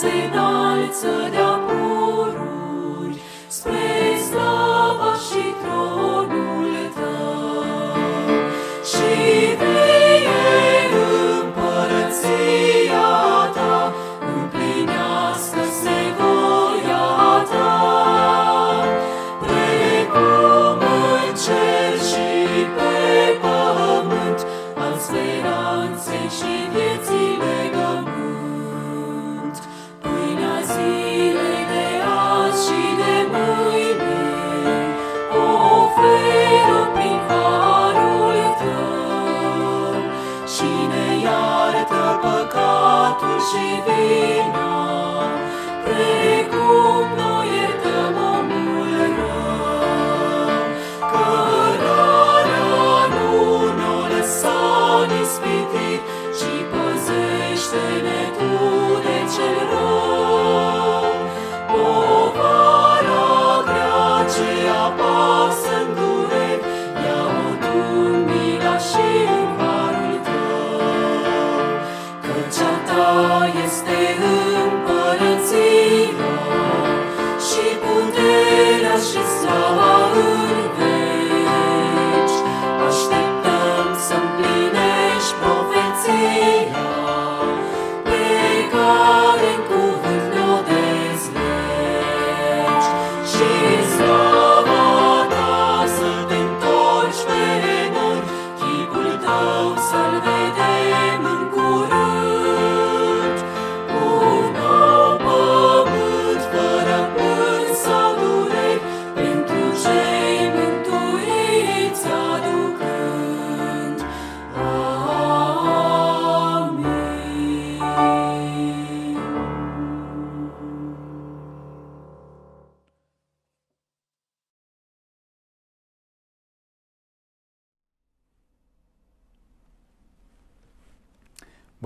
se înalță de-apoi.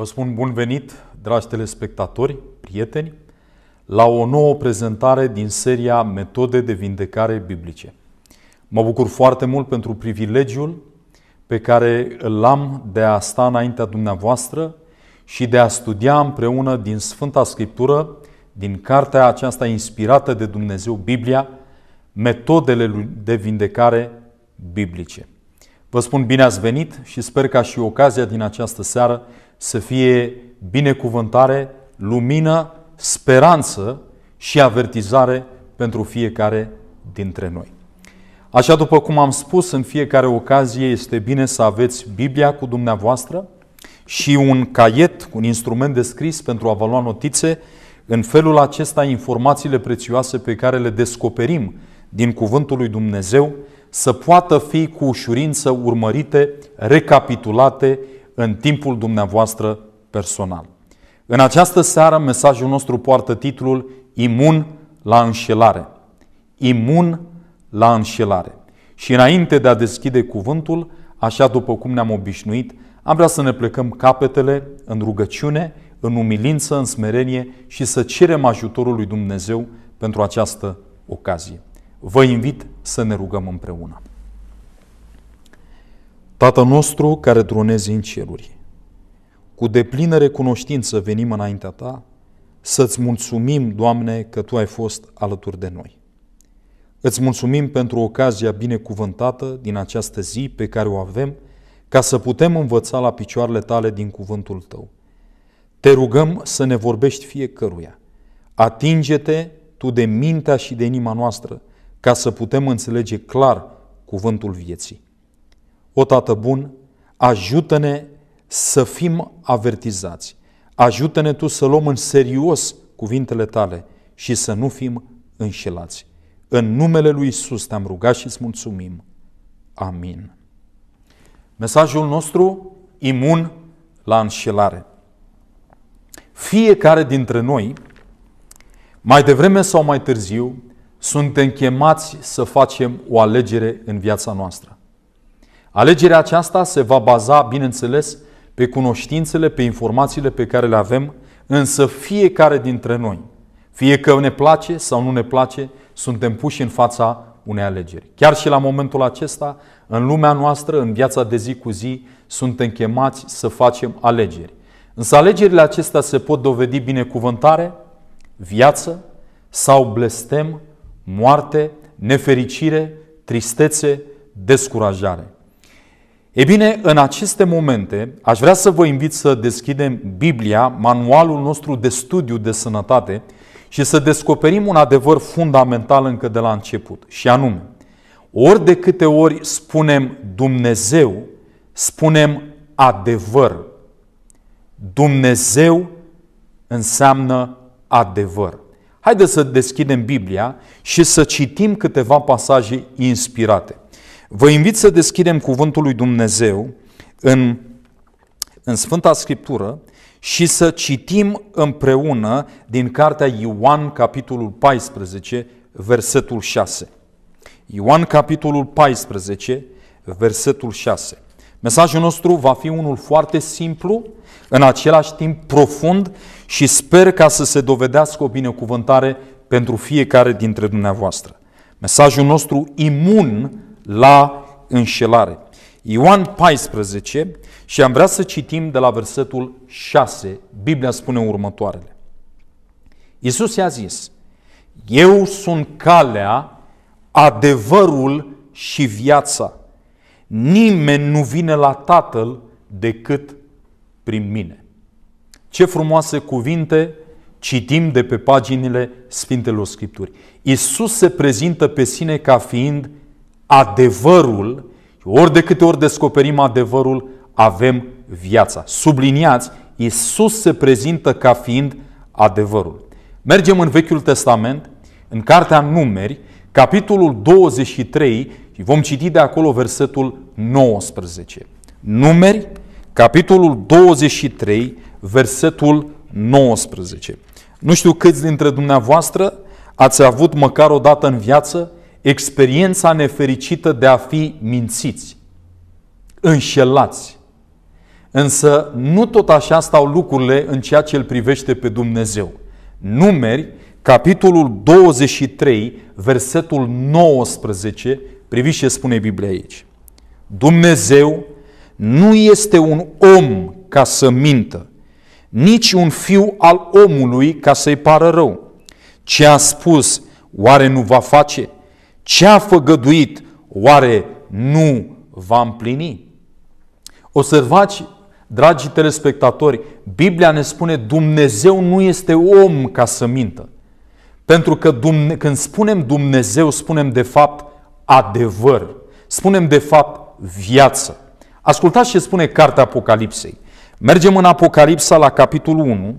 Vă spun bun venit, dragi telespectatori, prieteni, la o nouă prezentare din seria Metode de vindecare biblice. Mă bucur foarte mult pentru privilegiul pe care îl am de a sta înaintea dumneavoastră și de a studia împreună din Sfânta Scriptură, din cartea aceasta inspirată de Dumnezeu, Biblia, metodele de vindecare biblice. Vă spun bine ați venit și sper ca și ocazia din această seară să fie binecuvântare, lumină, speranță și avertizare pentru fiecare dintre noi. Așa după cum am spus, în fiecare ocazie este bine să aveți Biblia cu dumneavoastră și un caiet, un instrument de scris pentru a vă lua notițe. În felul acesta, informațiile prețioase pe care le descoperim din cuvântul lui Dumnezeu să poată fi cu ușurință urmărite, recapitulate în timpul dumneavoastră personal. În această seară, mesajul nostru poartă titlul Imun la înșelare. Imun la înșelare. Și înainte de a deschide cuvântul, așa după cum ne-am obișnuit, am vrea să ne plecăm capetele în rugăciune, în umilință, în smerenie și să cerem ajutorul lui Dumnezeu pentru această ocazie. Vă invit să ne rugăm împreună. Tatăl nostru care dronezi în ceruri, cu deplină recunoștință venim înaintea ta să-ți mulțumim, Doamne, că Tu ai fost alături de noi. Îți mulțumim pentru ocazia binecuvântată din această zi pe care o avem, ca să putem învăța la picioarele tale din cuvântul tău. Te rugăm să ne vorbești fiecăruia. Atinge-te tu de mintea și de inima noastră, ca să putem înțelege clar cuvântul vieții. O Tată bun, ajută-ne să fim avertizați. Ajută-ne Tu să luăm în serios cuvintele Tale și să nu fim înșelați. În numele Lui Isus te-am rugat și îți mulțumim. Amin. Mesajul nostru, imun la înșelare. Fiecare dintre noi, mai devreme sau mai târziu, suntem chemați să facem o alegere în viața noastră. Alegerea aceasta se va baza, bineînțeles, pe cunoștințele, pe informațiile pe care le avem, însă fiecare dintre noi, fie că ne place sau nu ne place, suntem puși în fața unei alegeri. Chiar și la momentul acesta, în lumea noastră, în viața de zi cu zi, suntem chemați să facem alegeri. Însă alegerile acestea se pot dovedi binecuvântare, viață sau blestem moarte, nefericire, tristețe, descurajare. E bine, în aceste momente aș vrea să vă invit să deschidem Biblia, manualul nostru de studiu de sănătate și să descoperim un adevăr fundamental încă de la început, și anume, ori de câte ori spunem Dumnezeu, spunem adevăr. Dumnezeu înseamnă adevăr. Haideți să deschidem Biblia și să citim câteva pasaje inspirate. Vă invit să deschidem Cuvântul lui Dumnezeu în, în Sfânta Scriptură și să citim împreună din cartea Ioan, capitolul 14, versetul 6. Ioan, capitolul 14, versetul 6. Mesajul nostru va fi unul foarte simplu, în același timp profund și sper ca să se dovedească o binecuvântare pentru fiecare dintre dumneavoastră. Mesajul nostru imun la înșelare. Ioan 14 și am vrea să citim de la versetul 6. Biblia spune următoarele. Iisus i-a zis, Eu sunt calea, adevărul și viața. Nimeni nu vine la Tatăl decât prin mine. Ce frumoase cuvinte citim de pe paginile Sfintelor Scripturi. Isus se prezintă pe sine ca fiind adevărul, ori de câte ori descoperim adevărul, avem viața. Subliniați, Isus se prezintă ca fiind adevărul. Mergem în Vechiul Testament, în Cartea Numeri, capitolul 23, și vom citi de acolo versetul 19. Numeri, capitolul 23, versetul 19. Nu știu câți dintre dumneavoastră ați avut măcar o dată în viață experiența nefericită de a fi mințiți, înșelați. Însă nu tot așa stau lucrurile în ceea ce îl privește pe Dumnezeu. Numeri, capitolul 23, versetul 19, Priviți ce spune Biblia aici. Dumnezeu nu este un om ca să mintă, nici un fiu al omului ca să-i pară rău. Ce a spus, oare nu va face? Ce a făgăduit, oare nu va împlini? Observați, dragi telespectatori, Biblia ne spune Dumnezeu nu este om ca să mintă. Pentru că Dumne- când spunem Dumnezeu, spunem de fapt adevăr, spunem de fapt viață. Ascultați ce spune Cartea Apocalipsei. Mergem în Apocalipsa la capitolul 1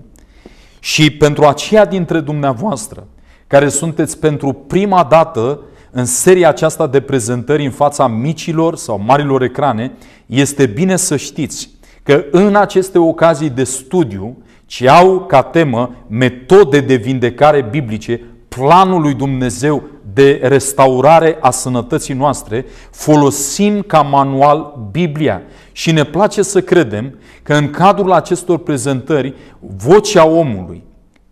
și pentru aceia dintre dumneavoastră care sunteți pentru prima dată în seria aceasta de prezentări în fața micilor sau marilor ecrane, este bine să știți că în aceste ocazii de studiu, ce au ca temă metode de vindecare biblice, planul lui Dumnezeu de restaurare a sănătății noastre, folosim ca manual Biblia și ne place să credem că în cadrul acestor prezentări, vocea omului,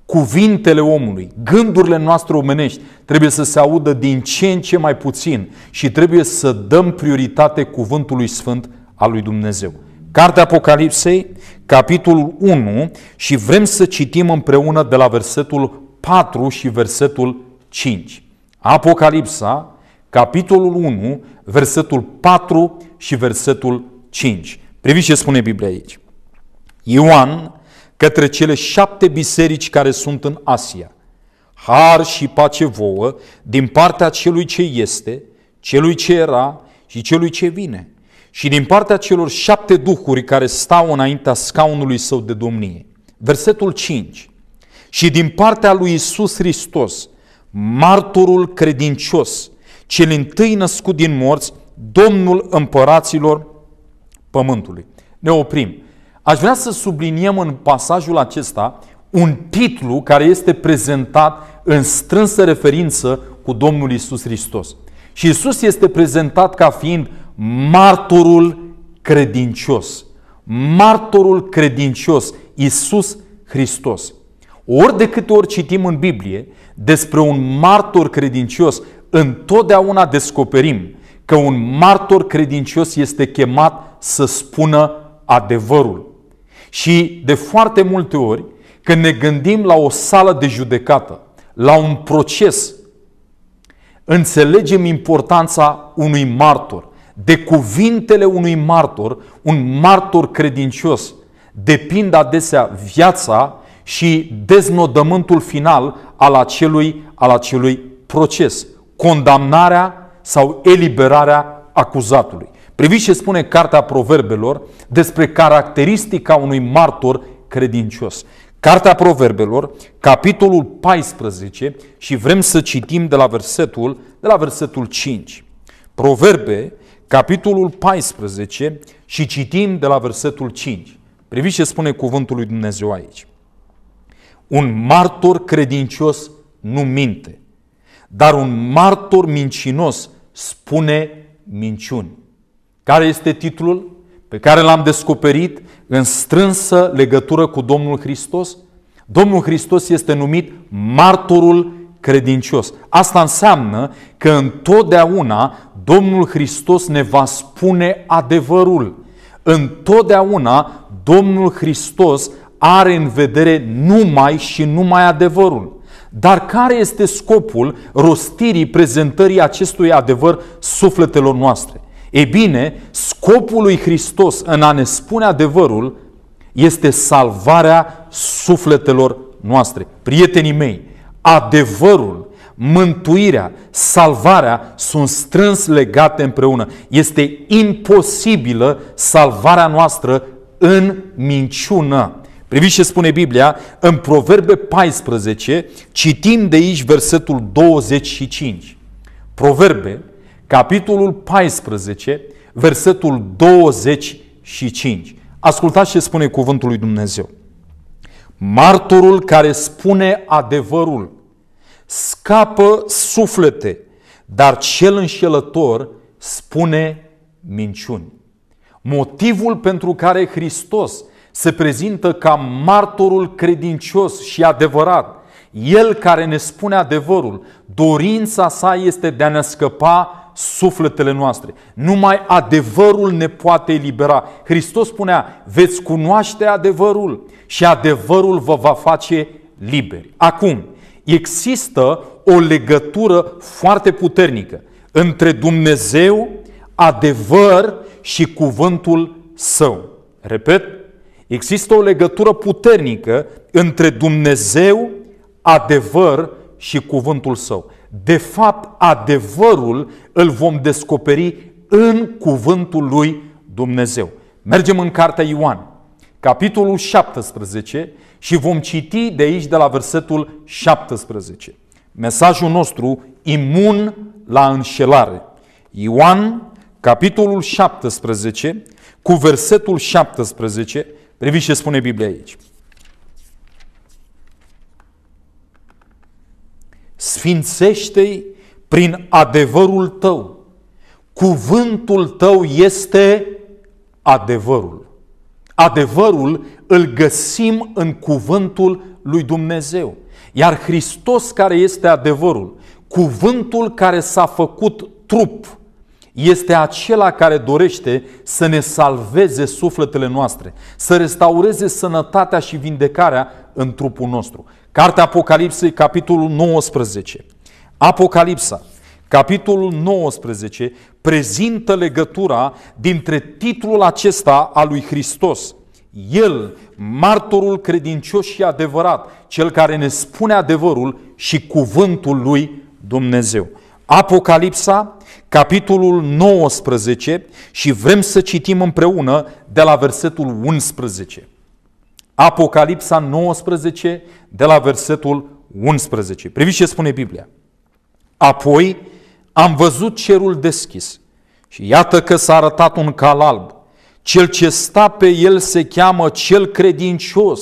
cuvintele omului, gândurile noastre omenești trebuie să se audă din ce în ce mai puțin și trebuie să dăm prioritate cuvântului sfânt al lui Dumnezeu. Cartea Apocalipsei, capitolul 1 și vrem să citim împreună de la versetul 4 și versetul 5. Apocalipsa, capitolul 1, versetul 4 și versetul 5. Priviți ce spune Biblia aici. Ioan, către cele șapte biserici care sunt în Asia, har și pace vouă din partea celui ce este, celui ce era și celui ce vine, și din partea celor șapte duhuri care stau înaintea scaunului său de domnie. Versetul 5 și din partea lui Isus Hristos, martorul credincios, cel întâi născut din morți, Domnul împăraților pământului. Ne oprim. Aș vrea să subliniem în pasajul acesta un titlu care este prezentat în strânsă referință cu Domnul Isus Hristos. Și Isus este prezentat ca fiind martorul credincios. Martorul credincios, Isus Hristos. Ori de câte ori citim în Biblie despre un martor credincios, întotdeauna descoperim că un martor credincios este chemat să spună adevărul. Și de foarte multe ori, când ne gândim la o sală de judecată, la un proces, înțelegem importanța unui martor, de cuvintele unui martor, un martor credincios. Depind adesea viața și deznodământul final al acelui, al acelui proces, condamnarea sau eliberarea acuzatului. Priviți ce spune Cartea Proverbelor despre caracteristica unui martor credincios. Cartea Proverbelor, capitolul 14 și vrem să citim de la versetul, de la versetul 5. Proverbe, capitolul 14 și citim de la versetul 5. Priviți ce spune cuvântul lui Dumnezeu aici. Un martor credincios nu minte, dar un martor mincinos spune minciuni. Care este titlul pe care l-am descoperit în strânsă legătură cu Domnul Hristos? Domnul Hristos este numit martorul credincios. Asta înseamnă că întotdeauna Domnul Hristos ne va spune adevărul. Întotdeauna Domnul Hristos are în vedere numai și numai adevărul. Dar care este scopul rostirii, prezentării acestui adevăr sufletelor noastre? Ei bine, scopul lui Hristos în a ne spune adevărul este salvarea sufletelor noastre. Prietenii mei, adevărul, mântuirea, salvarea sunt strâns legate împreună. Este imposibilă salvarea noastră în minciună. Priviți ce spune Biblia în Proverbe 14, citim de aici versetul 25. Proverbe, capitolul 14, versetul 25. Ascultați ce spune cuvântul lui Dumnezeu. Martorul care spune adevărul scapă suflete, dar cel înșelător spune minciuni. Motivul pentru care Hristos se prezintă ca martorul credincios și adevărat, el care ne spune adevărul, dorința sa este de a ne scăpa sufletele noastre. Numai adevărul ne poate elibera. Hristos spunea, veți cunoaște adevărul și adevărul vă va face liberi. Acum, există o legătură foarte puternică între Dumnezeu, adevăr și cuvântul său. Repet, Există o legătură puternică între Dumnezeu, adevăr și cuvântul său. De fapt, adevărul îl vom descoperi în cuvântul lui Dumnezeu. Mergem în cartea Ioan, capitolul 17 și vom citi de aici de la versetul 17. Mesajul nostru imun la înșelare. Ioan, capitolul 17, cu versetul 17, Priviți ce spune Biblia aici. Sfințește-i prin adevărul tău. Cuvântul tău este adevărul. Adevărul îl găsim în cuvântul lui Dumnezeu. Iar Hristos care este adevărul, cuvântul care s-a făcut trup, este acela care dorește să ne salveze sufletele noastre, să restaureze sănătatea și vindecarea în trupul nostru. Cartea Apocalipsei, capitolul 19. Apocalipsa, capitolul 19, prezintă legătura dintre titlul acesta al lui Hristos. El, martorul credincios și adevărat, cel care ne spune adevărul și cuvântul lui Dumnezeu. Apocalipsa, capitolul 19 și vrem să citim împreună de la versetul 11. Apocalipsa 19 de la versetul 11. Priviți ce spune Biblia. Apoi am văzut cerul deschis și iată că s-a arătat un cal alb. Cel ce sta pe el se cheamă cel credincios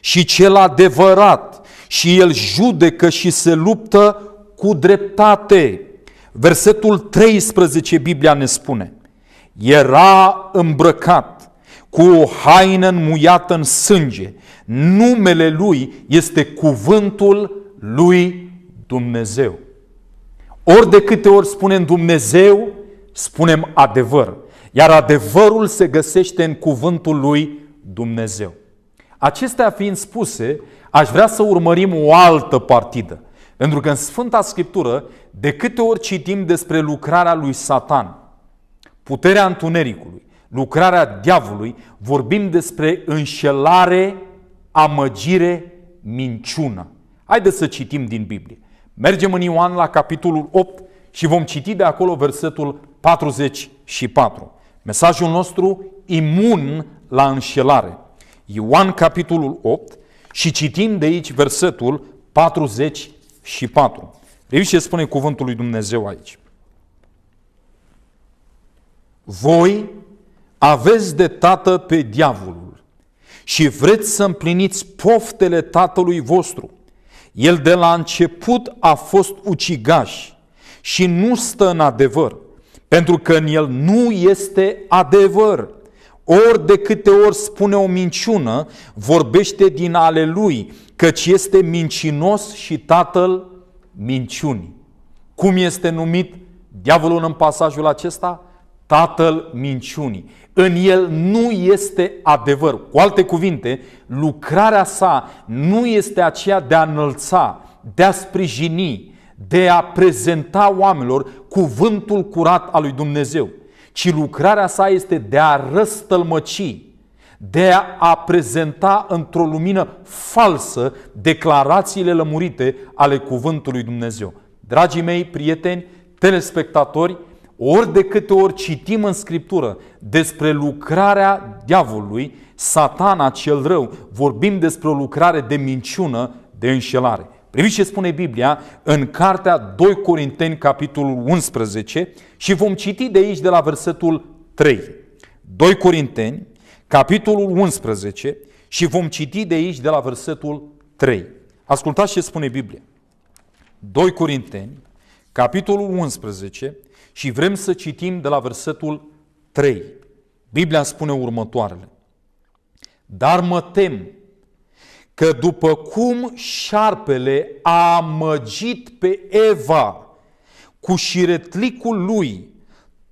și cel adevărat și el judecă și se luptă cu dreptate. Versetul 13 Biblia ne spune, era îmbrăcat cu o haină înmuiată în sânge. Numele lui este cuvântul lui Dumnezeu. Ori de câte ori spunem Dumnezeu, spunem adevăr. Iar adevărul se găsește în cuvântul lui Dumnezeu. Acestea fiind spuse, aș vrea să urmărim o altă partidă. Pentru că în Sfânta Scriptură, de câte ori citim despre lucrarea lui Satan, puterea întunericului, lucrarea diavolului, vorbim despre înșelare, amăgire, minciună. Haideți să citim din Biblie. Mergem în Ioan la capitolul 8 și vom citi de acolo versetul 44. Mesajul nostru imun la înșelare. Ioan capitolul 8 și citim de aici versetul 44 și 4. Priviți ce spune cuvântul lui Dumnezeu aici. Voi aveți de tată pe diavolul și vreți să împliniți poftele tatălui vostru. El de la început a fost ucigaș și nu stă în adevăr, pentru că în el nu este adevăr. Ori de câte ori spune o minciună, vorbește din ale lui, căci este mincinos și tatăl minciunii. Cum este numit diavolul în pasajul acesta? Tatăl minciunii. În el nu este adevăr. Cu alte cuvinte, lucrarea sa nu este aceea de a înălța, de a sprijini, de a prezenta oamenilor cuvântul curat al lui Dumnezeu, ci lucrarea sa este de a răstălmăci, de a prezenta într-o lumină falsă declarațiile lămurite ale cuvântului Dumnezeu. Dragii mei, prieteni, telespectatori, ori de câte ori citim în Scriptură despre lucrarea diavolului, satana cel rău, vorbim despre o lucrare de minciună, de înșelare. Priviți ce spune Biblia în cartea 2 Corinteni, capitolul 11 și vom citi de aici de la versetul 3. 2 Corinteni, capitolul 11 și vom citi de aici de la versetul 3. Ascultați ce spune Biblia. 2 Corinteni, capitolul 11 și vrem să citim de la versetul 3. Biblia spune următoarele. Dar mă tem că după cum șarpele a amăgit pe Eva cu șiretlicul lui,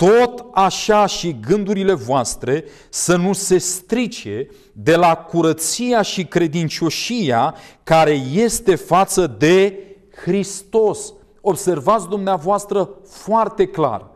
tot așa și gândurile voastre să nu se strice de la curăția și credincioșia care este față de Hristos. Observați dumneavoastră foarte clar.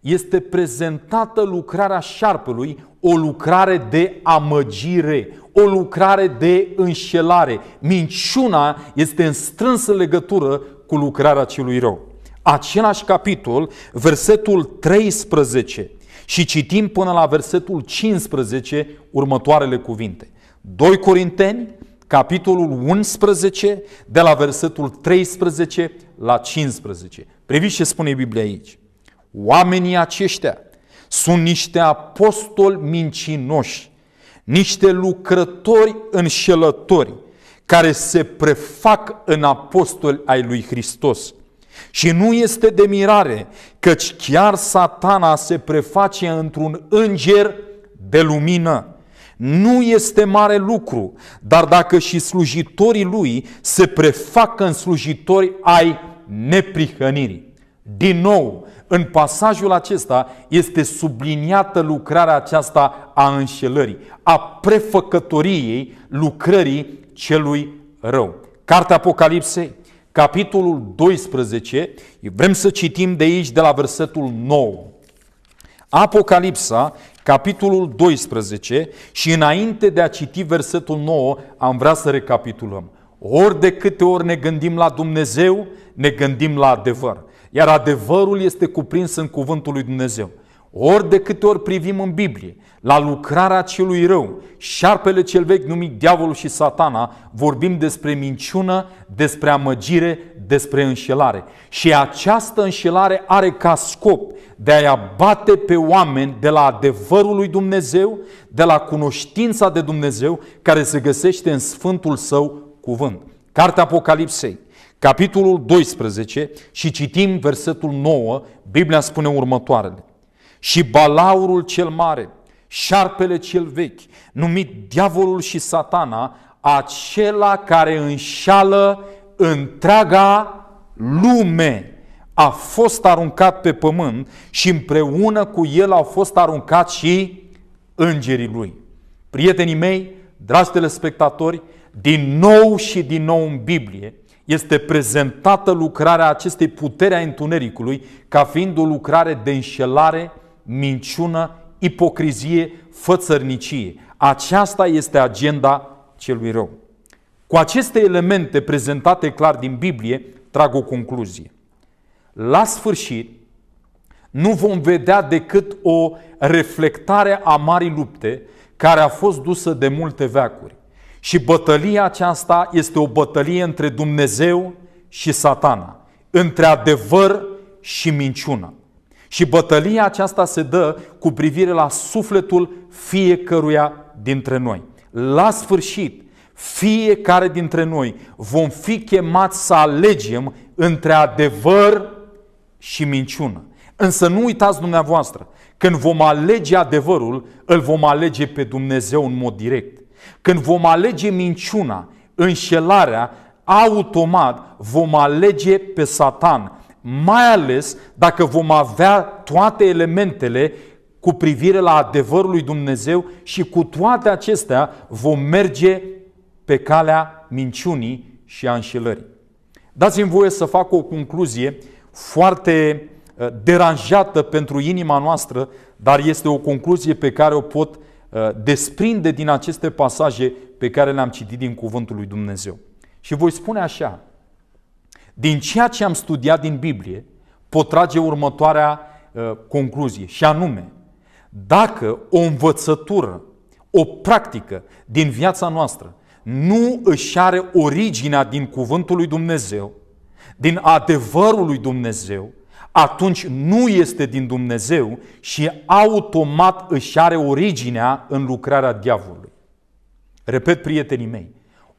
Este prezentată lucrarea șarpelui, o lucrare de amăgire, o lucrare de înșelare. Minciuna este în strânsă legătură cu lucrarea celui rău același capitol, versetul 13 și citim până la versetul 15 următoarele cuvinte. 2 Corinteni, capitolul 11, de la versetul 13 la 15. Priviți ce spune Biblia aici. Oamenii aceștia sunt niște apostoli mincinoși, niște lucrători înșelători, care se prefac în apostoli ai lui Hristos – și nu este de mirare, căci chiar satana se preface într-un înger de lumină. Nu este mare lucru, dar dacă și slujitorii lui se prefac în slujitori ai neprihănirii. Din nou, în pasajul acesta este subliniată lucrarea aceasta a înșelării, a prefăcătoriei lucrării celui rău. Cartea Apocalipsei capitolul 12, vrem să citim de aici, de la versetul 9. Apocalipsa, capitolul 12 și înainte de a citi versetul 9, am vrea să recapitulăm. Ori de câte ori ne gândim la Dumnezeu, ne gândim la adevăr. Iar adevărul este cuprins în cuvântul lui Dumnezeu. Ori de câte ori privim în Biblie la lucrarea celui rău, șarpele cel vechi numit diavolul și satana, vorbim despre minciună, despre amăgire, despre înșelare. Și această înșelare are ca scop de a-i abate pe oameni de la adevărul lui Dumnezeu, de la cunoștința de Dumnezeu care se găsește în Sfântul Său cuvânt. Cartea Apocalipsei, capitolul 12 și citim versetul 9, Biblia spune următoarele și balaurul cel mare, șarpele cel vechi, numit diavolul și satana, acela care înșală întreaga lume a fost aruncat pe pământ și împreună cu el au fost aruncat și îngerii lui. Prietenii mei, dragi telespectatori, din nou și din nou în Biblie este prezentată lucrarea acestei puteri a întunericului ca fiind o lucrare de înșelare, minciună, ipocrizie, fățărnicie. Aceasta este agenda celui rău. Cu aceste elemente prezentate clar din Biblie, trag o concluzie. La sfârșit, nu vom vedea decât o reflectare a marii lupte care a fost dusă de multe veacuri. Și bătălia aceasta este o bătălie între Dumnezeu și satana, între adevăr și minciună. Și bătălia aceasta se dă cu privire la sufletul fiecăruia dintre noi. La sfârșit, fiecare dintre noi vom fi chemați să alegem între adevăr și minciună. Însă nu uitați dumneavoastră, când vom alege adevărul, îl vom alege pe Dumnezeu în mod direct. Când vom alege minciuna, înșelarea, automat vom alege pe Satan, mai ales dacă vom avea toate elementele cu privire la adevărul lui Dumnezeu și cu toate acestea vom merge pe calea minciunii și a înșelării. Dați-mi voie să fac o concluzie foarte uh, deranjată pentru inima noastră, dar este o concluzie pe care o pot uh, desprinde din aceste pasaje pe care le-am citit din Cuvântul lui Dumnezeu. Și voi spune așa, din ceea ce am studiat din Biblie, pot trage următoarea uh, concluzie, și anume, dacă o învățătură, o practică din viața noastră nu își are originea din cuvântul lui Dumnezeu, din adevărul lui Dumnezeu, atunci nu este din Dumnezeu și automat își are originea în lucrarea diavolului. Repet, prietenii mei,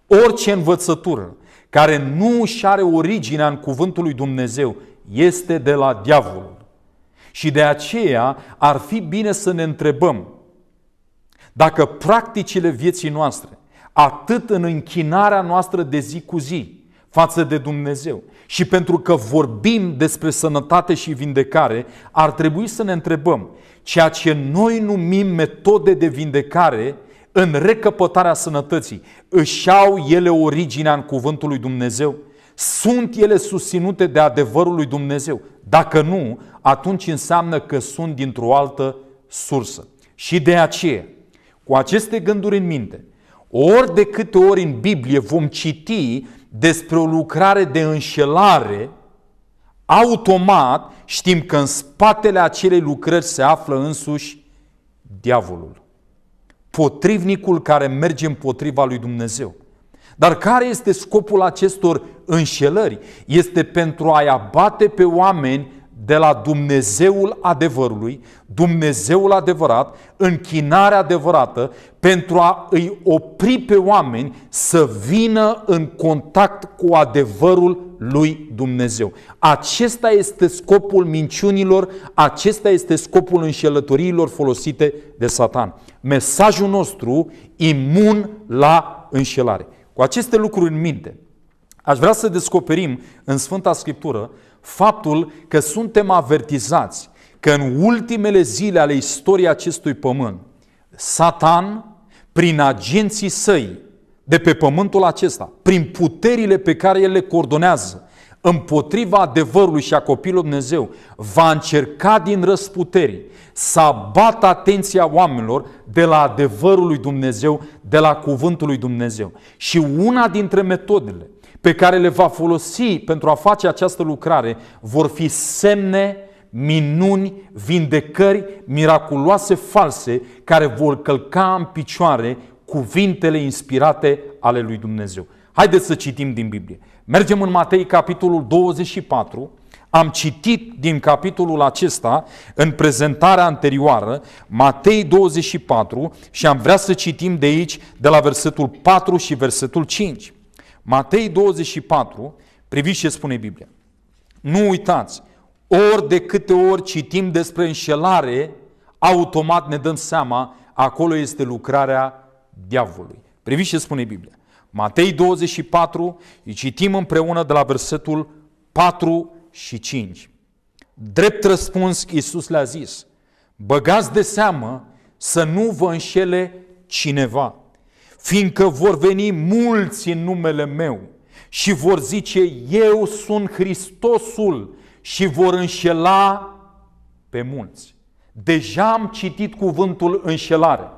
orice învățătură care nu își are originea în cuvântul lui Dumnezeu, este de la diavolul. Și de aceea ar fi bine să ne întrebăm dacă practicile vieții noastre, atât în închinarea noastră de zi cu zi față de Dumnezeu, și pentru că vorbim despre sănătate și vindecare, ar trebui să ne întrebăm ceea ce noi numim metode de vindecare, în recăpătarea sănătății, își au ele originea în cuvântul lui Dumnezeu? Sunt ele susținute de adevărul lui Dumnezeu? Dacă nu, atunci înseamnă că sunt dintr-o altă sursă. Și de aceea, cu aceste gânduri în minte, ori de câte ori în Biblie vom citi despre o lucrare de înșelare, automat știm că în spatele acelei lucrări se află însuși diavolul potrivnicul care merge împotriva lui Dumnezeu. Dar care este scopul acestor înșelări? Este pentru a-i abate pe oameni de la Dumnezeul adevărului, Dumnezeul adevărat, închinarea adevărată, pentru a îi opri pe oameni să vină în contact cu adevărul lui Dumnezeu. Acesta este scopul minciunilor, acesta este scopul înșelătoriilor folosite de Satan. Mesajul nostru imun la înșelare. Cu aceste lucruri în minte, aș vrea să descoperim în Sfânta Scriptură Faptul că suntem avertizați că în ultimele zile ale istoriei acestui pământ, Satan, prin agenții săi de pe pământul acesta, prin puterile pe care el le coordonează, împotriva adevărului și a copilului Dumnezeu, va încerca din răsputeri să abată atenția oamenilor de la adevărul lui Dumnezeu, de la cuvântul lui Dumnezeu. Și una dintre metodele pe care le va folosi pentru a face această lucrare vor fi semne, minuni, vindecări miraculoase false care vor călca în picioare cuvintele inspirate ale lui Dumnezeu. Haideți să citim din Biblie. Mergem în Matei, capitolul 24. Am citit din capitolul acesta în prezentarea anterioară, Matei 24, și am vrea să citim de aici, de la versetul 4 și versetul 5. Matei 24, priviți ce spune Biblia. Nu uitați, ori de câte ori citim despre înșelare, automat ne dăm seama, acolo este lucrarea diavolului. Priviți ce spune Biblia. Matei 24, îi citim împreună de la versetul 4 și 5. Drept răspuns, Iisus le-a zis, băgați de seamă să nu vă înșele cineva fiindcă vor veni mulți în numele meu și vor zice, eu sunt Hristosul și vor înșela pe mulți. Deja am citit cuvântul înșelare.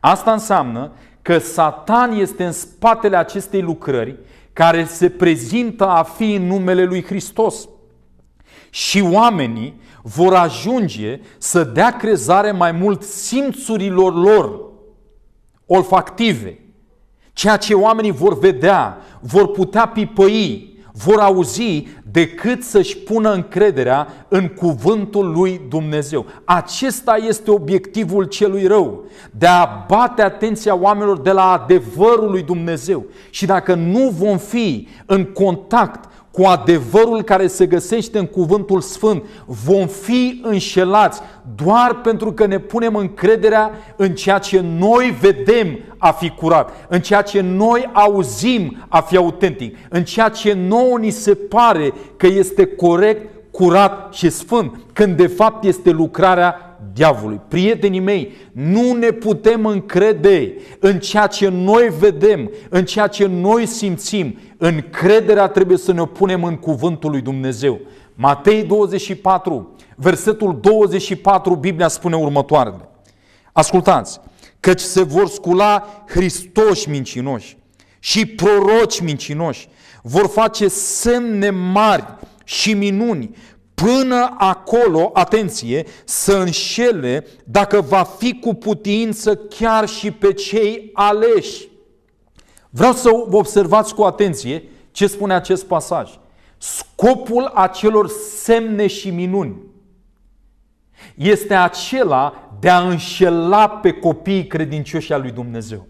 Asta înseamnă că Satan este în spatele acestei lucrări care se prezintă a fi în numele lui Hristos. Și oamenii vor ajunge să dea crezare mai mult simțurilor lor olfactive, Ceea ce oamenii vor vedea, vor putea pipăi, vor auzi, decât să-și pună încrederea în cuvântul lui Dumnezeu. Acesta este obiectivul celui rău, de a bate atenția oamenilor de la adevărul lui Dumnezeu. Și dacă nu vom fi în contact cu adevărul care se găsește în cuvântul sfânt, vom fi înșelați doar pentru că ne punem încrederea în ceea ce noi vedem a fi curat, în ceea ce noi auzim a fi autentic, în ceea ce nouă ni se pare că este corect, curat și sfânt, când de fapt este lucrarea diavolului. Prietenii mei, nu ne putem încrede în ceea ce noi vedem, în ceea ce noi simțim. Încrederea trebuie să ne punem în cuvântul lui Dumnezeu. Matei 24, versetul 24, Biblia spune următoarele. Ascultați, căci se vor scula Hristoși mincinoși și proroci mincinoși, vor face semne mari și minuni până acolo, atenție, să înșele dacă va fi cu putință chiar și pe cei aleși. Vreau să observați cu atenție ce spune acest pasaj. Scopul acelor semne și minuni este acela de a înșela pe copiii credincioși al lui Dumnezeu.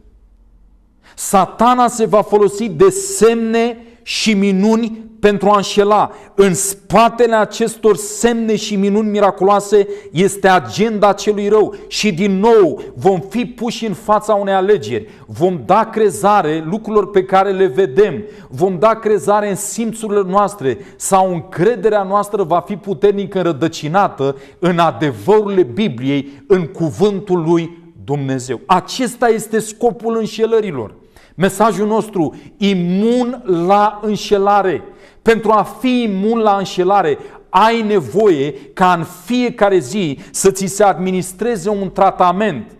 Satana se va folosi de semne și minuni pentru a înșela. În spatele acestor semne și minuni miraculoase este agenda celui rău și din nou vom fi puși în fața unei alegeri. Vom da crezare lucrurilor pe care le vedem, vom da crezare în simțurile noastre sau încrederea noastră va fi puternic înrădăcinată în adevărurile Bibliei, în cuvântul lui Dumnezeu. Acesta este scopul înșelărilor. Mesajul nostru, imun la înșelare. Pentru a fi imun la înșelare, ai nevoie ca în fiecare zi să ți se administreze un tratament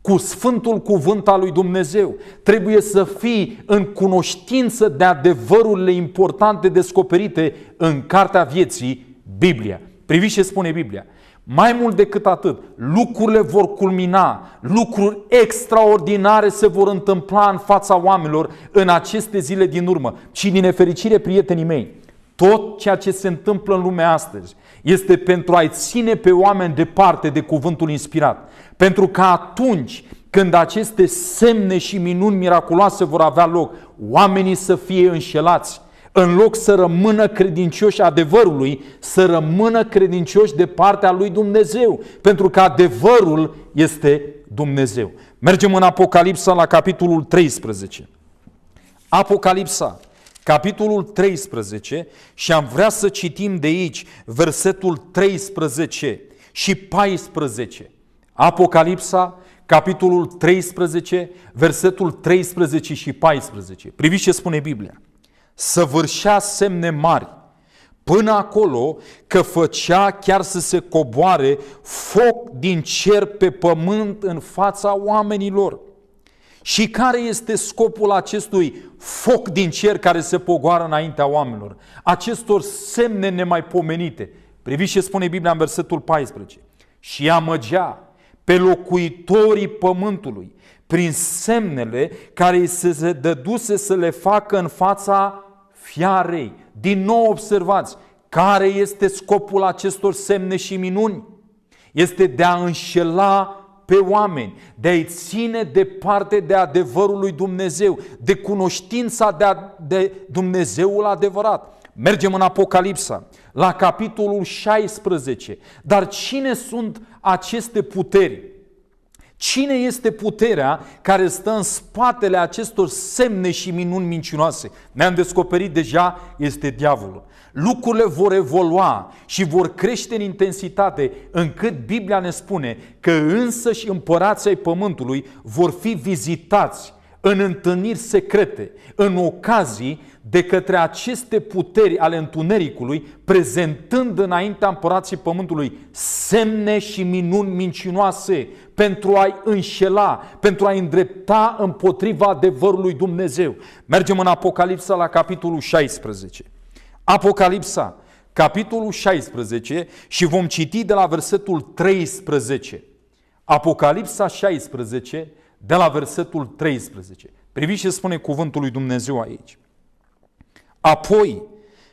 cu Sfântul Cuvânt al lui Dumnezeu. Trebuie să fii în cunoștință de adevărurile importante descoperite în Cartea Vieții, Biblia. Priviți ce spune Biblia. Mai mult decât atât, lucrurile vor culmina, lucruri extraordinare se vor întâmpla în fața oamenilor în aceste zile din urmă. Și din nefericire, prietenii mei, tot ceea ce se întâmplă în lume astăzi este pentru a-i ține pe oameni departe de cuvântul inspirat. Pentru că atunci când aceste semne și minuni miraculoase vor avea loc, oamenii să fie înșelați, în loc să rămână credincioși adevărului, să rămână credincioși de partea lui Dumnezeu, pentru că adevărul este Dumnezeu. Mergem în Apocalipsa la capitolul 13. Apocalipsa, capitolul 13 și am vrea să citim de aici versetul 13 și 14. Apocalipsa, capitolul 13, versetul 13 și 14. Priviți ce spune Biblia săvârșea semne mari, până acolo că făcea chiar să se coboare foc din cer pe pământ în fața oamenilor. Și care este scopul acestui foc din cer care se pogoară înaintea oamenilor? Acestor semne nemaipomenite. Priviți ce spune Biblia în versetul 14. Și amăgea pe locuitorii pământului prin semnele care se dăduse să le facă în fața fiarei. Din nou observați care este scopul acestor semne și minuni. Este de a înșela pe oameni, de a-i ține departe de adevărul lui Dumnezeu, de cunoștința de, a, de Dumnezeul adevărat. Mergem în Apocalipsa, la capitolul 16. Dar cine sunt aceste puteri? Cine este puterea care stă în spatele acestor semne și minuni mincinoase? Ne-am descoperit deja, este diavolul. Lucrurile vor evolua și vor crește în intensitate, încât Biblia ne spune că însă și împărații ai pământului vor fi vizitați în întâlniri secrete, în ocazii de către aceste puteri ale întunericului, prezentând înaintea împărații pământului semne și minuni mincinoase pentru a-i înșela, pentru a-i îndrepta împotriva adevărului Dumnezeu. Mergem în Apocalipsa la capitolul 16. Apocalipsa, capitolul 16 și vom citi de la versetul 13. Apocalipsa 16, de la versetul 13. Priviți ce spune cuvântul lui Dumnezeu aici. Apoi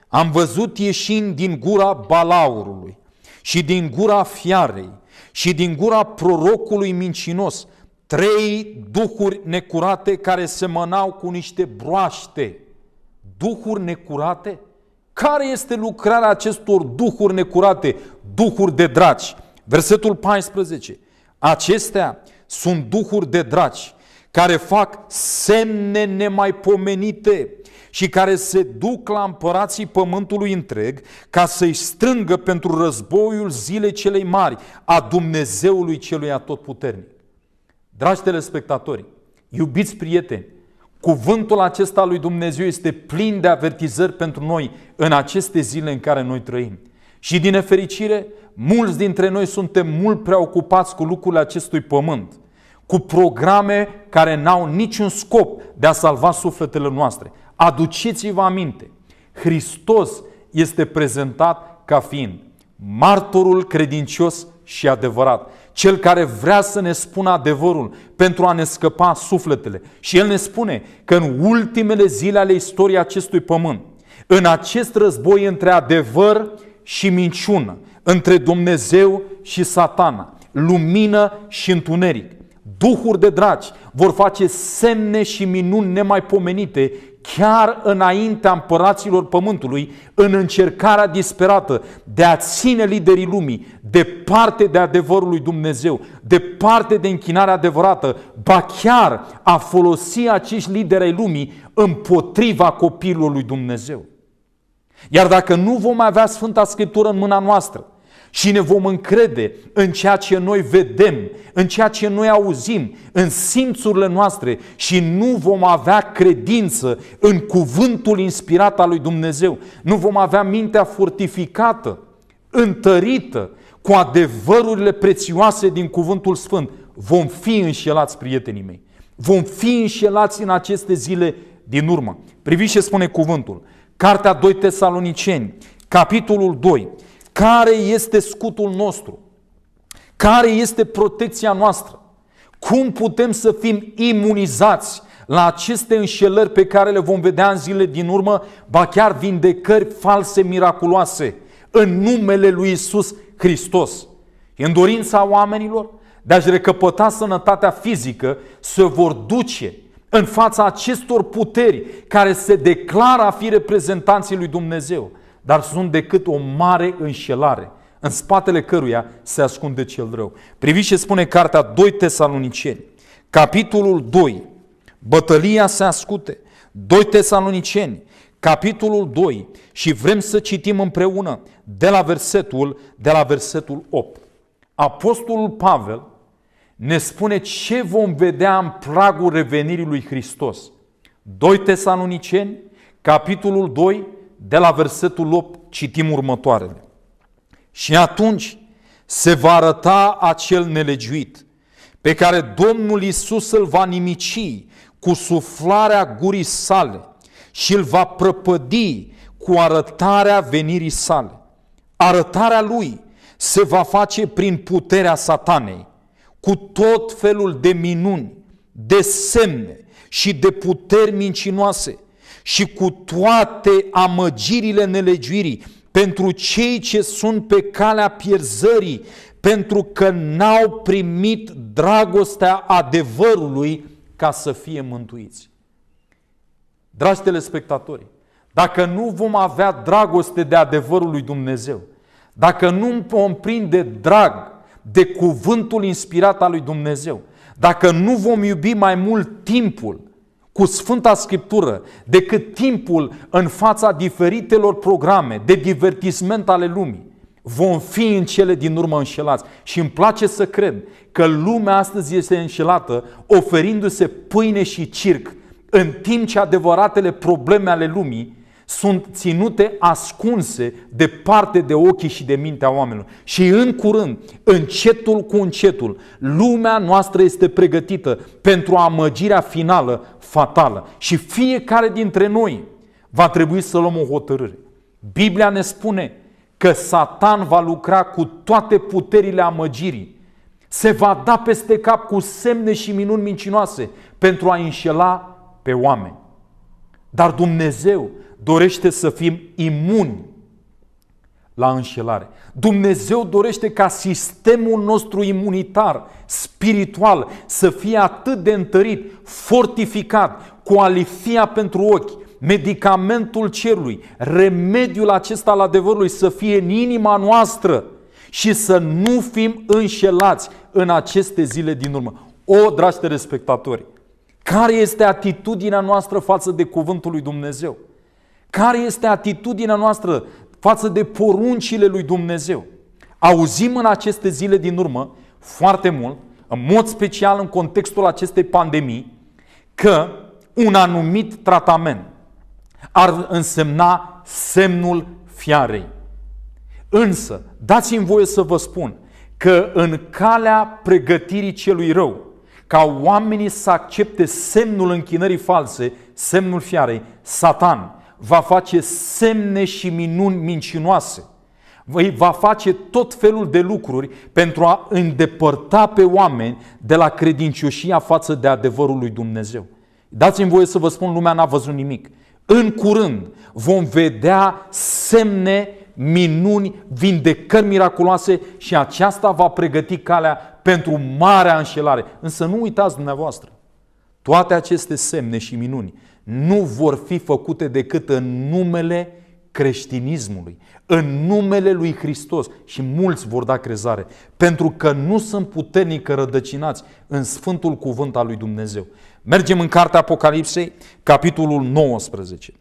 am văzut ieșind din gura balaurului și din gura fiarei și din gura prorocului mincinos trei duhuri necurate care semănau cu niște broaște. Duhuri necurate? Care este lucrarea acestor duhuri necurate, duhuri de draci. Versetul 14. Acestea sunt duhuri de draci care fac semne nemaipomenite și care se duc la împărații pământului întreg ca să-i strângă pentru războiul zilei celei mari a Dumnezeului celui atotputernic. Dragi telespectatori, iubiți prieteni, cuvântul acesta lui Dumnezeu este plin de avertizări pentru noi în aceste zile în care noi trăim. Și din nefericire, mulți dintre noi suntem mult prea ocupați cu lucrurile acestui pământ, cu programe care n-au niciun scop de a salva sufletele noastre. Aduceți-vă aminte, Hristos este prezentat ca fiind martorul credincios și adevărat, cel care vrea să ne spună adevărul pentru a ne scăpa sufletele. Și el ne spune că în ultimele zile ale istoriei acestui pământ, în acest război între adevăr și minciună, între Dumnezeu și satana, lumină și întuneric. Duhuri de dragi vor face semne și minuni nemaipomenite chiar înaintea împăraților pământului, în încercarea disperată de a ține liderii lumii departe de adevărul lui Dumnezeu, departe de închinarea adevărată, ba chiar a folosi acești lideri ai lumii împotriva copilului lui Dumnezeu. Iar dacă nu vom avea Sfânta Scriptură în mâna noastră și ne vom încrede în ceea ce noi vedem, în ceea ce noi auzim, în simțurile noastre și nu vom avea credință în cuvântul inspirat al lui Dumnezeu, nu vom avea mintea fortificată, întărită cu adevărurile prețioase din cuvântul sfânt, vom fi înșelați, prietenii mei. Vom fi înșelați în aceste zile din urmă. Priviți ce spune cuvântul. Cartea 2 Tesaloniceni, capitolul 2. Care este scutul nostru? Care este protecția noastră? Cum putem să fim imunizați la aceste înșelări pe care le vom vedea în zile din urmă, ba chiar vindecări false, miraculoase, în numele lui Isus Hristos? În dorința oamenilor de a-și recăpăta sănătatea fizică, se vor duce în fața acestor puteri care se declară a fi reprezentanții lui Dumnezeu, dar sunt decât o mare înșelare, în spatele căruia se ascunde cel rău. Priviți ce spune cartea 2 Tesaloniceni, capitolul 2, bătălia se ascute, 2 Tesaloniceni, capitolul 2 și vrem să citim împreună de la versetul, de la versetul 8. Apostolul Pavel ne spune ce vom vedea în pragul revenirii lui Hristos. 2 Tesaloniceni, capitolul 2, de la versetul 8, citim următoarele. Și atunci se va arăta acel nelegiuit, pe care Domnul Isus îl va nimici cu suflarea gurii sale și îl va prăpădi cu arătarea venirii sale. Arătarea lui se va face prin puterea satanei, cu tot felul de minuni, de semne și de puteri mincinoase și cu toate amăgirile nelegiuirii pentru cei ce sunt pe calea pierzării, pentru că n-au primit dragostea adevărului ca să fie mântuiți. Dragi telespectatori, dacă nu vom avea dragoste de adevărul lui Dumnezeu, dacă nu vom prinde drag de cuvântul inspirat al lui Dumnezeu. Dacă nu vom iubi mai mult timpul cu Sfânta Scriptură decât timpul în fața diferitelor programe de divertisment ale lumii, vom fi în cele din urmă înșelați. Și îmi place să cred că lumea astăzi este înșelată oferindu-se pâine și circ, în timp ce adevăratele probleme ale lumii sunt ținute ascunse departe de ochii și de mintea oamenilor. Și în curând, încetul cu încetul, lumea noastră este pregătită pentru amăgirea finală, fatală. Și fiecare dintre noi va trebui să luăm o hotărâre. Biblia ne spune că Satan va lucra cu toate puterile amăgirii. Se va da peste cap cu semne și minuni mincinoase pentru a înșela pe oameni. Dar Dumnezeu dorește să fim imuni la înșelare. Dumnezeu dorește ca sistemul nostru imunitar, spiritual, să fie atât de întărit, fortificat, cu alifia pentru ochi, medicamentul cerului, remediul acesta al adevărului să fie în inima noastră și să nu fim înșelați în aceste zile din urmă. O, dragi respectatori, care este atitudinea noastră față de cuvântul lui Dumnezeu? Care este atitudinea noastră față de poruncile lui Dumnezeu? Auzim în aceste zile din urmă foarte mult, în mod special în contextul acestei pandemii, că un anumit tratament ar însemna semnul fiarei. Însă, dați-mi voie să vă spun că în calea pregătirii celui rău, ca oamenii să accepte semnul închinării false, semnul fiarei, Satan va face semne și minuni mincinoase. Va face tot felul de lucruri pentru a îndepărta pe oameni de la credincioșia față de adevărul lui Dumnezeu. Dați-mi voie să vă spun, lumea n-a văzut nimic. În curând vom vedea semne, minuni, vindecări miraculoase și aceasta va pregăti calea pentru marea înșelare. Însă nu uitați dumneavoastră, toate aceste semne și minuni nu vor fi făcute decât în numele creștinismului, în numele lui Hristos și mulți vor da crezare, pentru că nu sunt puternic rădăcinați în Sfântul Cuvânt al lui Dumnezeu. Mergem în Cartea Apocalipsei, capitolul 19.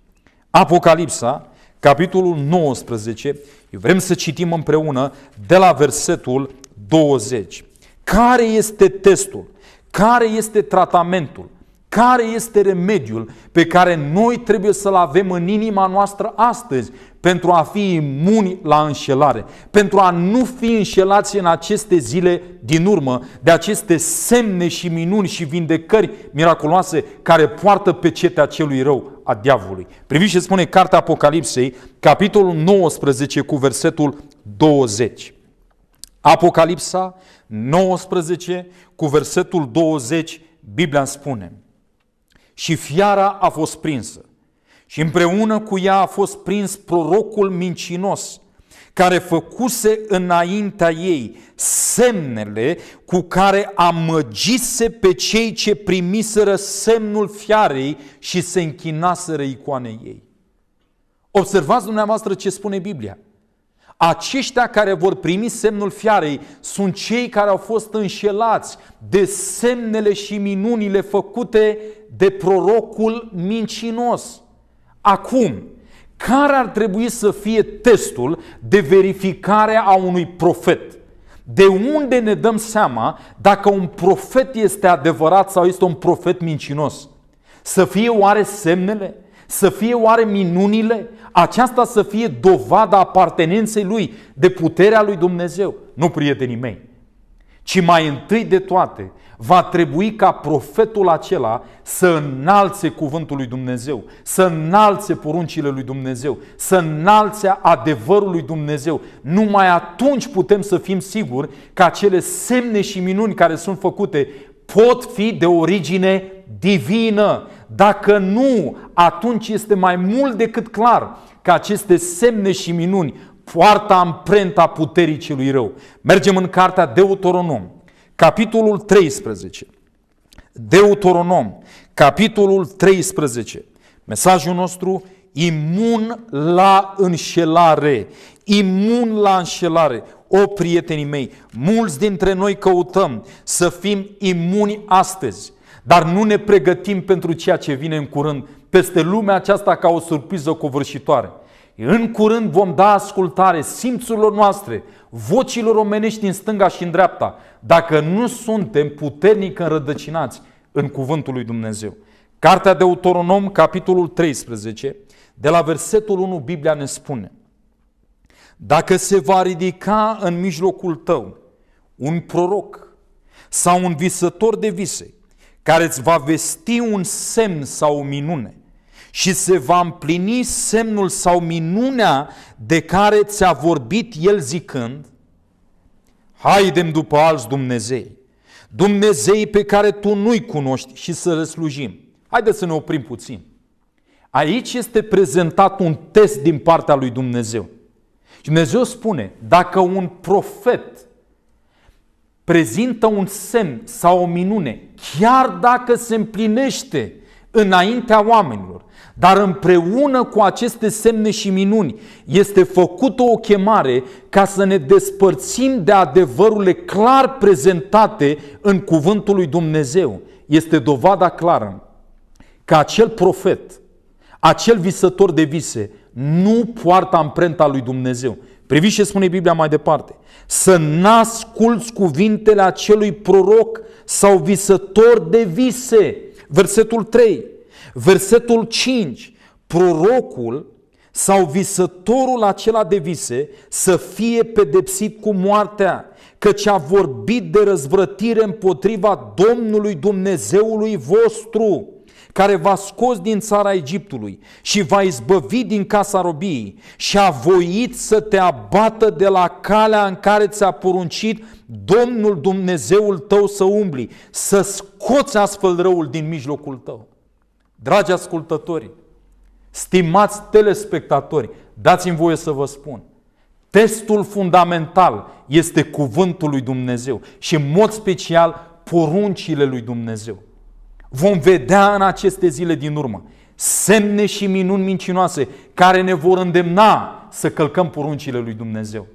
Apocalipsa, capitolul 19, vrem să citim împreună de la versetul 20. Care este testul? Care este tratamentul? Care este remediul pe care noi trebuie să-l avem în inima noastră astăzi pentru a fi imuni la înșelare, pentru a nu fi înșelați în aceste zile din urmă de aceste semne și minuni și vindecări miraculoase care poartă pe cetea celui rău a diavolului. Priviți ce spune Cartea Apocalipsei, capitolul 19 cu versetul 20. Apocalipsa 19 cu versetul 20, Biblia spune – și fiara a fost prinsă. Și împreună cu ea a fost prins prorocul mincinos, care făcuse înaintea ei semnele cu care amăgise pe cei ce primiseră semnul fiarei și se închinaseră icoanei ei. Observați dumneavoastră ce spune Biblia – aceștia care vor primi semnul fiarei sunt cei care au fost înșelați de semnele și minunile făcute de prorocul mincinos. Acum, care ar trebui să fie testul de verificare a unui profet? De unde ne dăm seama dacă un profet este adevărat sau este un profet mincinos? Să fie oare semnele? Să fie oare minunile? Aceasta să fie dovada apartenenței lui, de puterea lui Dumnezeu. Nu, prietenii mei, ci mai întâi de toate, va trebui ca profetul acela să înalțe cuvântul lui Dumnezeu, să înalțe poruncile lui Dumnezeu, să înalțe adevărul lui Dumnezeu. Numai atunci putem să fim siguri că acele semne și minuni care sunt făcute pot fi de origine divină. Dacă nu, atunci este mai mult decât clar că aceste semne și minuni poartă amprenta puterii celui rău. Mergem în cartea Deuteronom, capitolul 13. Deuteronom, capitolul 13. Mesajul nostru, imun la înșelare, imun la înșelare. O, prietenii mei, mulți dintre noi căutăm să fim imuni astăzi dar nu ne pregătim pentru ceea ce vine în curând, peste lumea aceasta ca o surpriză covârșitoare. În curând vom da ascultare simțurilor noastre, vocilor omenești în stânga și în dreapta, dacă nu suntem puternic înrădăcinați în cuvântul lui Dumnezeu. Cartea Deuteronom, capitolul 13, de la versetul 1, Biblia ne spune Dacă se va ridica în mijlocul tău un proroc sau un visător de vise care îți va vesti un semn sau o minune și se va împlini semnul sau minunea de care ți-a vorbit el zicând, haidem după alți Dumnezei, Dumnezei pe care tu nu-i cunoști și să le slujim. Haideți să ne oprim puțin. Aici este prezentat un test din partea lui Dumnezeu. Și Dumnezeu spune, dacă un profet prezintă un semn sau o minune, chiar dacă se împlinește înaintea oamenilor, dar împreună cu aceste semne și minuni este făcută o chemare ca să ne despărțim de adevărurile clar prezentate în cuvântul lui Dumnezeu. Este dovada clară că acel profet, acel visător de vise, nu poartă amprenta lui Dumnezeu. Priviți ce spune Biblia mai departe. Să n-asculți cuvintele acelui proroc sau visător de vise. Versetul 3. Versetul 5. Prorocul sau visătorul acela de vise să fie pedepsit cu moartea, căci a vorbit de răzvrătire împotriva Domnului Dumnezeului vostru care v-a scos din țara Egiptului și v-a izbăvit din casa robiei și a voit să te abată de la calea în care ți-a poruncit Domnul Dumnezeul tău să umbli, să scoți astfel răul din mijlocul tău. Dragi ascultători, stimați telespectatori, dați-mi voie să vă spun, testul fundamental este cuvântul lui Dumnezeu și în mod special poruncile lui Dumnezeu. Vom vedea în aceste zile din urmă semne și minuni mincinoase care ne vor îndemna să călcăm poruncile lui Dumnezeu.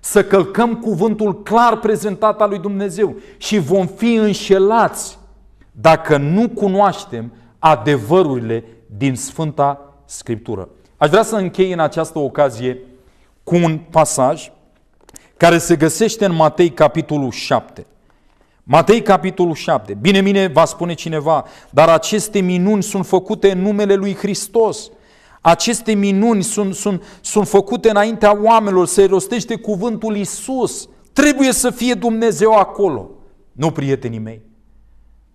Să călcăm cuvântul clar prezentat al lui Dumnezeu și vom fi înșelați dacă nu cunoaștem adevărurile din Sfânta Scriptură. Aș vrea să închei în această ocazie cu un pasaj care se găsește în Matei capitolul 7. Matei, capitolul 7. Bine, mine va spune cineva, dar aceste minuni sunt făcute în numele lui Hristos. Aceste minuni sunt, sunt, sunt făcute înaintea oamenilor, se rostește cuvântul Isus. Trebuie să fie Dumnezeu acolo. Nu, prietenii mei.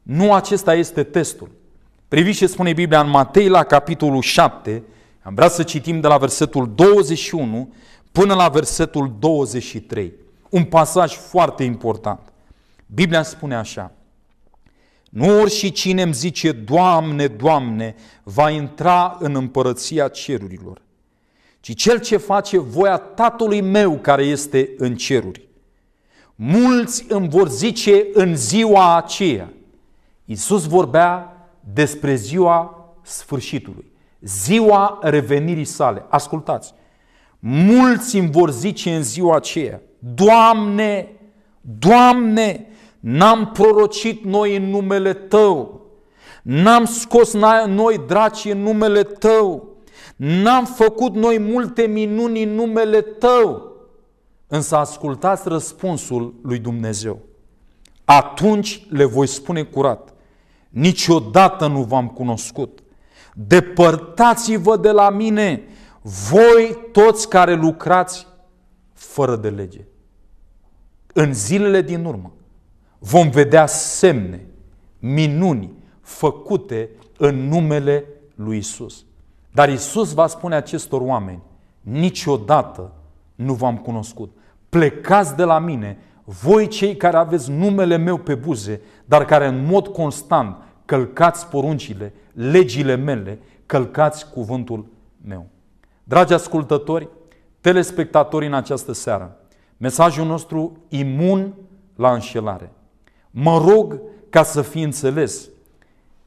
Nu acesta este testul. Priviți ce spune Biblia în Matei la capitolul 7. Am vrea să citim de la versetul 21 până la versetul 23. Un pasaj foarte important. Biblia spune așa, nu și cine îmi zice, Doamne, Doamne, va intra în împărăția cerurilor, ci cel ce face voia Tatălui meu care este în ceruri. Mulți îmi vor zice în ziua aceea. Iisus vorbea despre ziua sfârșitului, ziua revenirii sale. Ascultați, mulți îmi vor zice în ziua aceea, Doamne, Doamne, N-am prorocit noi în numele Tău. N-am scos noi draci în numele Tău. N-am făcut noi multe minuni în numele Tău. Însă ascultați răspunsul lui Dumnezeu. Atunci le voi spune curat. Niciodată nu v-am cunoscut. Depărtați-vă de la mine, voi toți care lucrați fără de lege. În zilele din urmă, vom vedea semne, minuni făcute în numele lui Isus. Dar Isus va spune acestor oameni, niciodată nu v-am cunoscut. Plecați de la mine, voi cei care aveți numele meu pe buze, dar care în mod constant călcați poruncile, legile mele, călcați cuvântul meu. Dragi ascultători, telespectatori în această seară, mesajul nostru imun la înșelare – Mă rog ca să fii înțeles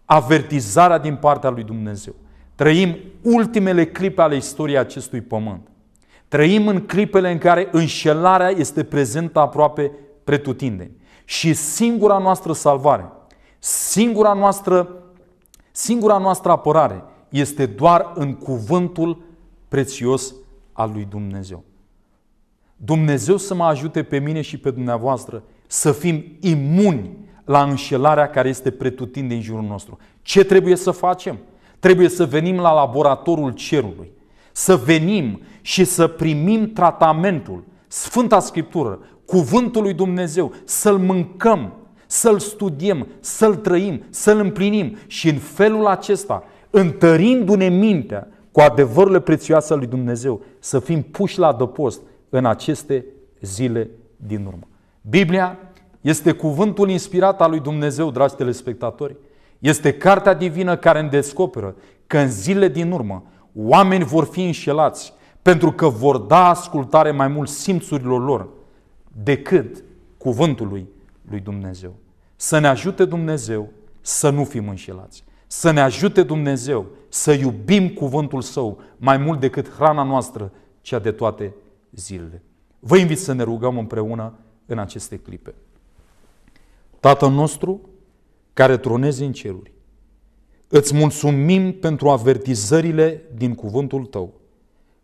avertizarea din partea lui Dumnezeu. Trăim ultimele clipe ale istoriei acestui pământ. Trăim în clipele în care înșelarea este prezentă aproape pretutindeni. Și singura noastră salvare, singura noastră, singura noastră apărare este doar în cuvântul prețios al lui Dumnezeu. Dumnezeu să mă ajute pe mine și pe dumneavoastră să fim imuni la înșelarea care este pretutind în jurul nostru. Ce trebuie să facem? Trebuie să venim la laboratorul cerului, să venim și să primim tratamentul, Sfânta Scriptură, Cuvântul lui Dumnezeu, să-l mâncăm, să-l studiem, să-l trăim, să-l împlinim și în felul acesta, întărindu-ne mintea cu adevărurile prețioase al lui Dumnezeu, să fim puși la dăpost în aceste zile din urmă. Biblia este cuvântul inspirat al lui Dumnezeu, dragi telespectatori. Este cartea divină care îmi descoperă că în zile din urmă oameni vor fi înșelați pentru că vor da ascultare mai mult simțurilor lor decât cuvântului lui Dumnezeu. Să ne ajute Dumnezeu să nu fim înșelați. Să ne ajute Dumnezeu să iubim cuvântul Său mai mult decât hrana noastră, cea de toate zilele. Vă invit să ne rugăm împreună în aceste clipe. Tatăl nostru, care tronezi în ceruri, îți mulțumim pentru avertizările din cuvântul tău.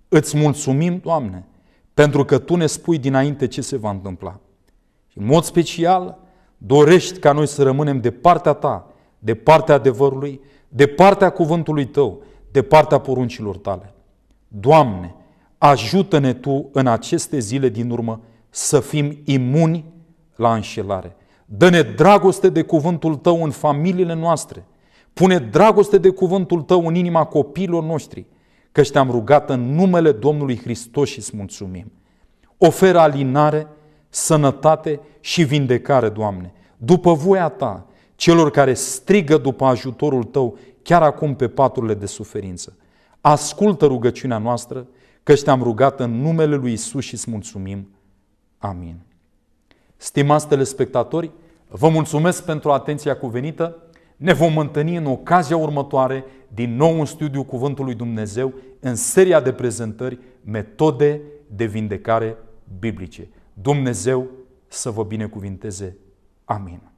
Îți mulțumim, Doamne, pentru că Tu ne spui dinainte ce se va întâmpla. Și în mod special, dorești ca noi să rămânem de partea Ta, de partea adevărului, de partea cuvântului Tău, de partea poruncilor Tale. Doamne, ajută-ne Tu în aceste zile din urmă să fim imuni la înșelare. Dă-ne dragoste de cuvântul tău în familiile noastre. Pune dragoste de cuvântul tău în inima copiilor noștri, căci te-am rugat în numele Domnului Hristos și îți mulțumim. Oferă alinare, sănătate și vindecare, Doamne, după voia Ta, celor care strigă după ajutorul Tău chiar acum pe paturile de suferință. Ascultă rugăciunea noastră, căci te-am rugat în numele Lui Isus și îți mulțumim. Amin. Stimați telespectatori, vă mulțumesc pentru atenția cuvenită. Ne vom întâlni în ocazia următoare din nou în studiu Cuvântului Dumnezeu în seria de prezentări Metode de vindecare biblice. Dumnezeu să vă binecuvinteze. Amin.